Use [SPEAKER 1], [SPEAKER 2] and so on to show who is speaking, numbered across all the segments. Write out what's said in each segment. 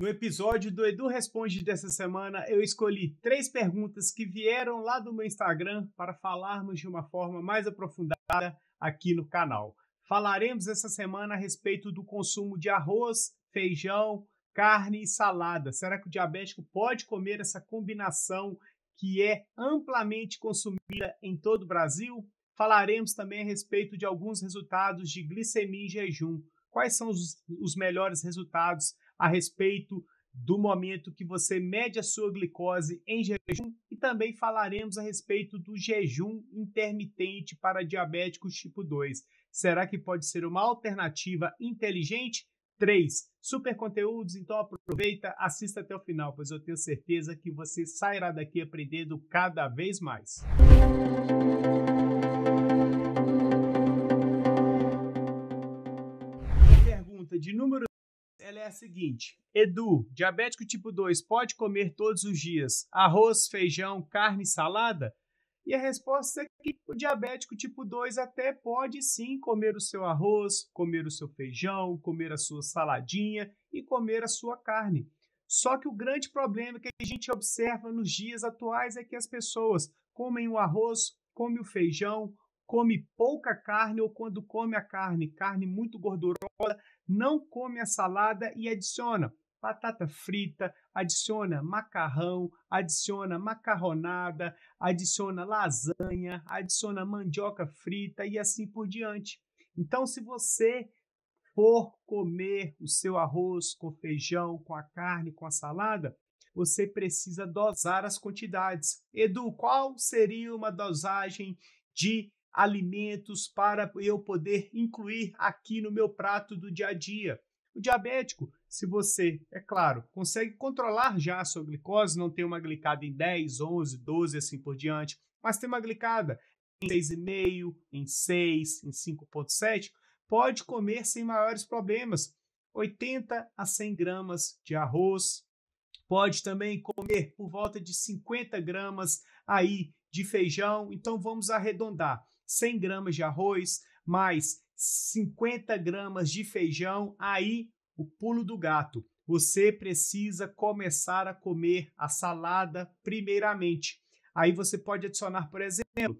[SPEAKER 1] No episódio do Edu Responde dessa semana, eu escolhi três perguntas que vieram lá do meu Instagram para falarmos de uma forma mais aprofundada aqui no canal. Falaremos essa semana a respeito do consumo de arroz, feijão, carne e salada. Será que o diabético pode comer essa combinação que é amplamente consumida em todo o Brasil? Falaremos também a respeito de alguns resultados de glicemia em jejum. Quais são os, os melhores resultados a respeito do momento que você mede a sua glicose em jejum e também falaremos a respeito do jejum intermitente para diabéticos tipo 2. Será que pode ser uma alternativa inteligente? 3. Super conteúdos, então aproveita, assista até o final, pois eu tenho certeza que você sairá daqui aprendendo cada vez mais. Pergunta de número a seguinte: Edu, diabético tipo 2 pode comer todos os dias arroz, feijão, carne e salada? E a resposta é que o diabético tipo 2 até pode sim comer o seu arroz, comer o seu feijão, comer a sua saladinha e comer a sua carne. Só que o grande problema que a gente observa nos dias atuais é que as pessoas comem o arroz, comem o feijão, come pouca carne ou quando come a carne, carne muito gordurosa, não come a salada e adiciona batata frita, adiciona macarrão, adiciona macarronada, adiciona lasanha, adiciona mandioca frita e assim por diante. Então, se você for comer o seu arroz com feijão, com a carne, com a salada, você precisa dosar as quantidades. Edu, qual seria uma dosagem de alimentos para eu poder incluir aqui no meu prato do dia a dia. O diabético, se você, é claro, consegue controlar já a sua glicose, não tem uma glicada em 10, 11, 12 assim por diante, mas tem uma glicada em 6,5, em 6, em 5,7, pode comer sem maiores problemas. 80 a 100 gramas de arroz, pode também comer por volta de 50 gramas aí de feijão, então vamos arredondar 100 gramas de arroz mais 50 gramas de feijão, aí o pulo do gato. Você precisa começar a comer a salada primeiramente. Aí você pode adicionar, por exemplo,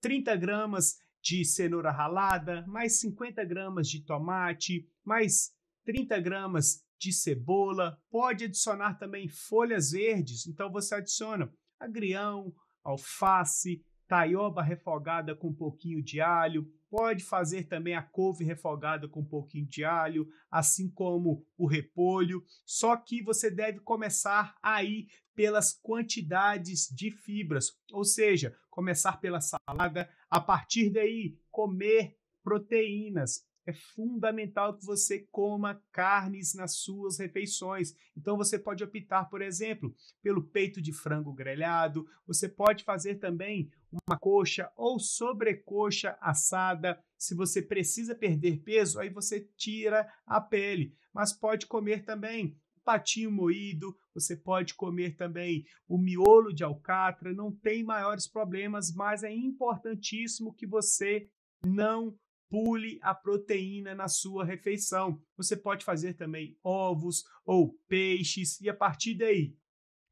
[SPEAKER 1] 30 gramas de cenoura ralada, mais 50 gramas de tomate, mais 30 gramas de cebola. Pode adicionar também folhas verdes. Então você adiciona agrião, alface, taioba refogada com um pouquinho de alho, pode fazer também a couve refogada com um pouquinho de alho, assim como o repolho, só que você deve começar aí pelas quantidades de fibras, ou seja, começar pela salada, a partir daí comer proteínas, é fundamental que você coma carnes nas suas refeições. Então você pode optar, por exemplo, pelo peito de frango grelhado, você pode fazer também uma coxa ou sobrecoxa assada. Se você precisa perder peso, aí você tira a pele, mas pode comer também patinho moído, você pode comer também o miolo de alcatra, não tem maiores problemas, mas é importantíssimo que você não pule a proteína na sua refeição. Você pode fazer também ovos ou peixes e a partir daí,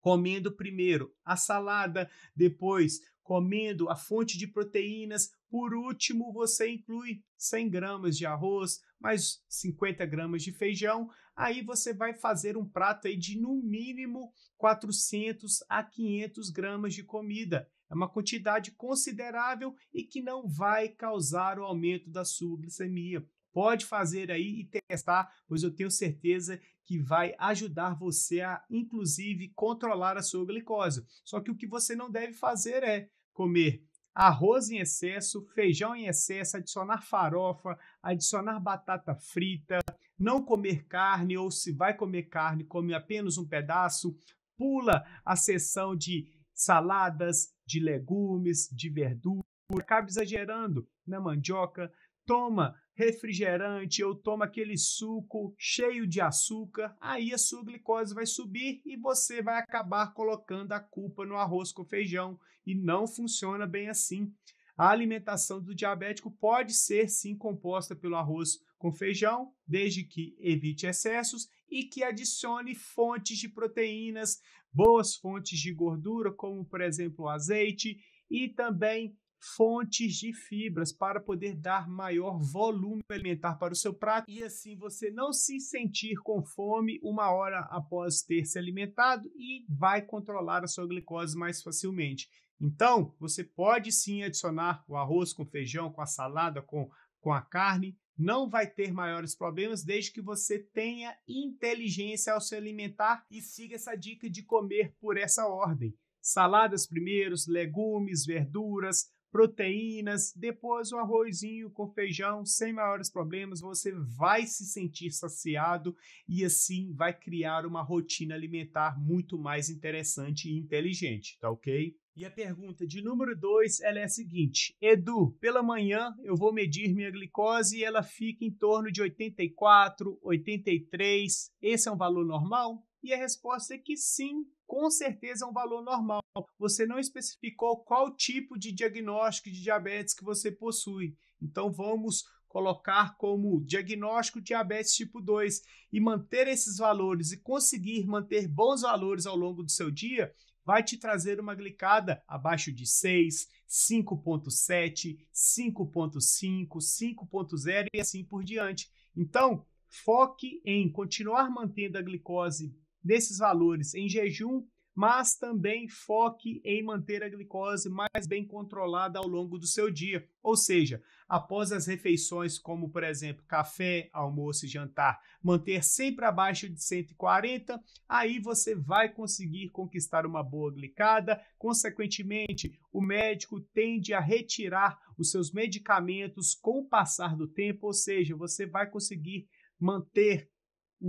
[SPEAKER 1] comendo primeiro a salada, depois comendo a fonte de proteínas, por último você inclui 100 gramas de arroz, mais 50 gramas de feijão, aí você vai fazer um prato aí de no mínimo 400 a 500 gramas de comida. É uma quantidade considerável e que não vai causar o aumento da sua glicemia. Pode fazer aí e testar, pois eu tenho certeza que vai ajudar você a, inclusive, controlar a sua glicose. Só que o que você não deve fazer é comer arroz em excesso, feijão em excesso, adicionar farofa, adicionar batata frita, não comer carne ou se vai comer carne, come apenas um pedaço, pula a sessão de saladas, de legumes, de verdura, acaba exagerando na mandioca, toma refrigerante ou toma aquele suco cheio de açúcar, aí a sua glicose vai subir e você vai acabar colocando a culpa no arroz com feijão e não funciona bem assim. A alimentação do diabético pode ser sim composta pelo arroz com feijão, desde que evite excessos e que adicione fontes de proteínas, boas fontes de gordura, como por exemplo o azeite, e também fontes de fibras para poder dar maior volume alimentar para o seu prato e assim você não se sentir com fome uma hora após ter se alimentado e vai controlar a sua glicose mais facilmente. Então, você pode sim adicionar o arroz com feijão, com a salada, com, com a carne, não vai ter maiores problemas desde que você tenha inteligência ao se alimentar e siga essa dica de comer por essa ordem. Saladas primeiros, legumes, verduras, proteínas, depois o arrozinho com feijão, sem maiores problemas, você vai se sentir saciado e assim vai criar uma rotina alimentar muito mais interessante e inteligente, tá OK? E a pergunta de número 2 é a seguinte: Edu, pela manhã eu vou medir minha glicose e ela fica em torno de 84, 83. Esse é um valor normal? E a resposta é que sim, com certeza é um valor normal. Você não especificou qual tipo de diagnóstico de diabetes que você possui. Então vamos colocar como diagnóstico diabetes tipo 2 e manter esses valores e conseguir manter bons valores ao longo do seu dia, vai te trazer uma glicada abaixo de 6, 5.7, 5.5, 5.0 e assim por diante. Então, foque em continuar mantendo a glicose nesses valores em jejum mas também foque em manter a glicose mais bem controlada ao longo do seu dia. Ou seja, após as refeições, como por exemplo café, almoço e jantar, manter sempre abaixo de 140, aí você vai conseguir conquistar uma boa glicada. Consequentemente, o médico tende a retirar os seus medicamentos com o passar do tempo, ou seja, você vai conseguir manter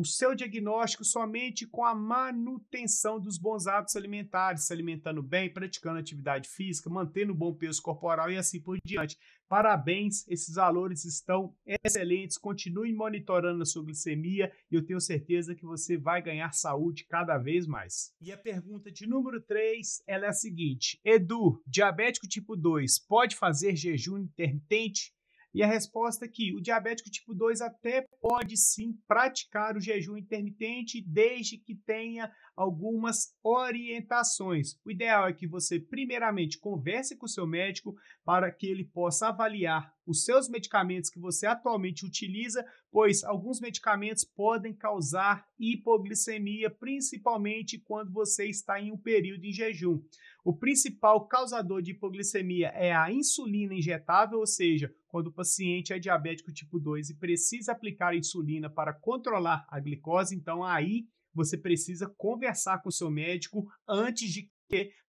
[SPEAKER 1] o seu diagnóstico somente com a manutenção dos bons hábitos alimentares, se alimentando bem, praticando atividade física, mantendo um bom peso corporal e assim por diante. Parabéns, esses valores estão excelentes. Continue monitorando a sua glicemia e eu tenho certeza que você vai ganhar saúde cada vez mais. E a pergunta de número 3, ela é a seguinte: Edu, diabético tipo 2, pode fazer jejum intermitente? E a resposta é que o diabético tipo 2 até pode sim praticar o jejum intermitente, desde que tenha algumas orientações. O ideal é que você, primeiramente, converse com o seu médico para que ele possa avaliar os seus medicamentos que você atualmente utiliza, pois alguns medicamentos podem causar hipoglicemia, principalmente quando você está em um período em jejum. O principal causador de hipoglicemia é a insulina injetável, ou seja, quando o paciente é diabético tipo 2 e precisa aplicar insulina para controlar a glicose, então aí você precisa conversar com o seu médico antes de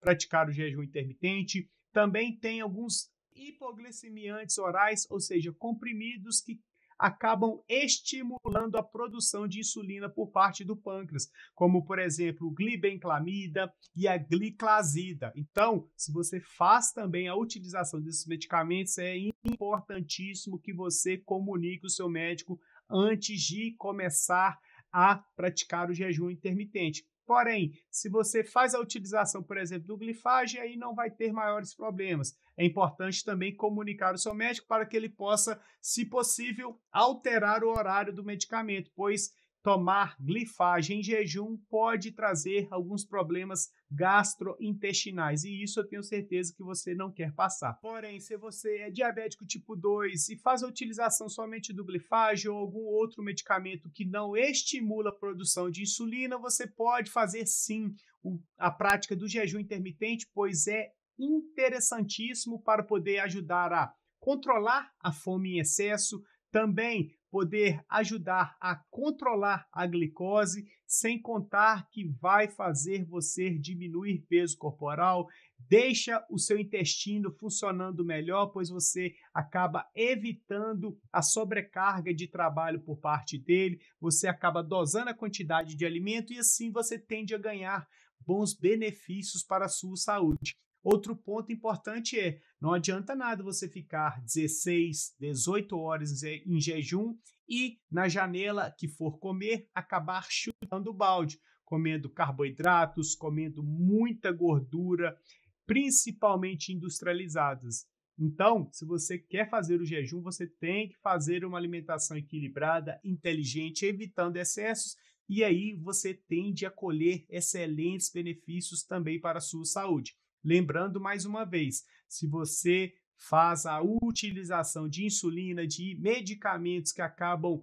[SPEAKER 1] praticar o jejum intermitente. Também tem alguns hipoglicemiantes orais, ou seja, comprimidos que acabam estimulando a produção de insulina por parte do pâncreas, como por exemplo, o glibenclamida e a gliclazida. Então, se você faz também a utilização desses medicamentos, é importantíssimo que você comunique o seu médico antes de começar a praticar o jejum intermitente. Porém, se você faz a utilização, por exemplo, do glifage, aí não vai ter maiores problemas. É importante também comunicar o seu médico para que ele possa, se possível, alterar o horário do medicamento, pois tomar glifagem em jejum pode trazer alguns problemas gastrointestinais e isso eu tenho certeza que você não quer passar. Porém, se você é diabético tipo 2 e faz a utilização somente do glifagem ou algum outro medicamento que não estimula a produção de insulina, você pode fazer sim a prática do jejum intermitente, pois é interessantíssimo para poder ajudar a controlar a fome em excesso, também poder ajudar a controlar a glicose, sem contar que vai fazer você diminuir peso corporal, deixa o seu intestino funcionando melhor, pois você acaba evitando a sobrecarga de trabalho por parte dele, você acaba dosando a quantidade de alimento e assim você tende a ganhar bons benefícios para a sua saúde. Outro ponto importante é: não adianta nada você ficar 16, 18 horas em jejum e, na janela que for comer, acabar chutando o balde, comendo carboidratos, comendo muita gordura, principalmente industrializadas. Então, se você quer fazer o jejum, você tem que fazer uma alimentação equilibrada, inteligente, evitando excessos, e aí você tende a colher excelentes benefícios também para a sua saúde. Lembrando mais uma vez, se você faz a utilização de insulina, de medicamentos que acabam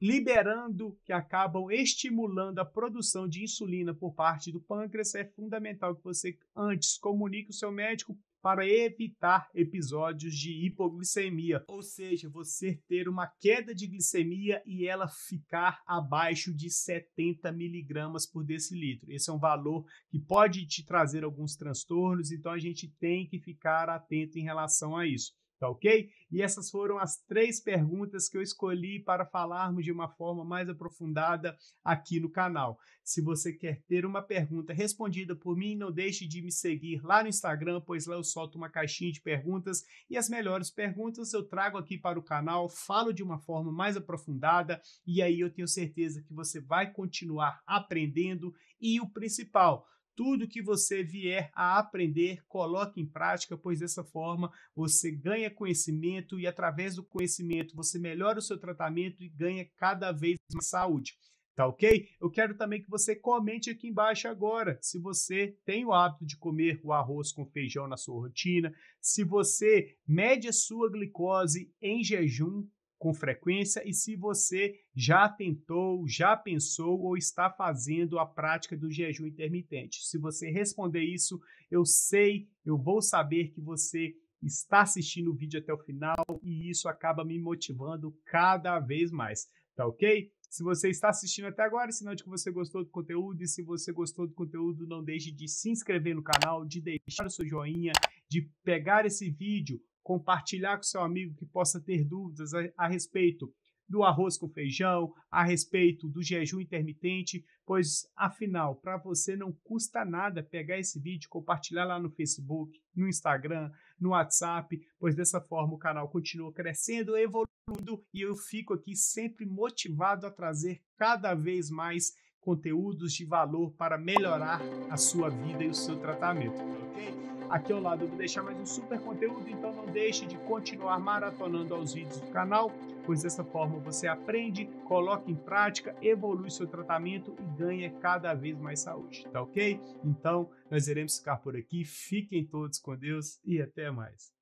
[SPEAKER 1] liberando, que acabam estimulando a produção de insulina por parte do pâncreas, é fundamental que você antes comunique o seu médico para evitar episódios de hipoglicemia, ou seja, você ter uma queda de glicemia e ela ficar abaixo de 70 miligramas por decilitro. Esse é um valor que pode te trazer alguns transtornos, então a gente tem que ficar atento em relação a isso. Tá ok? E essas foram as três perguntas que eu escolhi para falarmos de uma forma mais aprofundada aqui no canal. Se você quer ter uma pergunta respondida por mim, não deixe de me seguir lá no Instagram, pois lá eu solto uma caixinha de perguntas e as melhores perguntas eu trago aqui para o canal, falo de uma forma mais aprofundada e aí eu tenho certeza que você vai continuar aprendendo e o principal, tudo que você vier a aprender, coloque em prática, pois dessa forma você ganha conhecimento e através do conhecimento você melhora o seu tratamento e ganha cada vez mais saúde. Tá ok? Eu quero também que você comente aqui embaixo agora se você tem o hábito de comer o arroz com feijão na sua rotina, se você mede a sua glicose em jejum, com frequência e se você já tentou, já pensou ou está fazendo a prática do jejum intermitente. Se você responder isso, eu sei, eu vou saber que você está assistindo o vídeo até o final e isso acaba me motivando cada vez mais, tá ok? Se você está assistindo até agora, é sinal de que você gostou do conteúdo. E se você gostou do conteúdo, não deixe de se inscrever no canal, de deixar o seu joinha, de pegar esse vídeo, compartilhar com seu amigo que possa ter dúvidas a, a respeito do arroz com feijão, a respeito do jejum intermitente, pois afinal, para você não custa nada pegar esse vídeo, compartilhar lá no Facebook, no Instagram, no WhatsApp, pois dessa forma o canal continua crescendo, evoluindo e eu fico aqui sempre motivado a trazer cada vez mais conteúdos de valor para melhorar a sua vida e o seu tratamento, ok? aqui ao lado. Eu vou deixar mais um super conteúdo, então não deixe de continuar maratonando aos vídeos do canal, pois dessa forma você aprende, coloca em prática, evolui seu tratamento e ganha cada vez mais saúde, tá ok? Então, nós iremos ficar por aqui. Fiquem todos com Deus e até mais.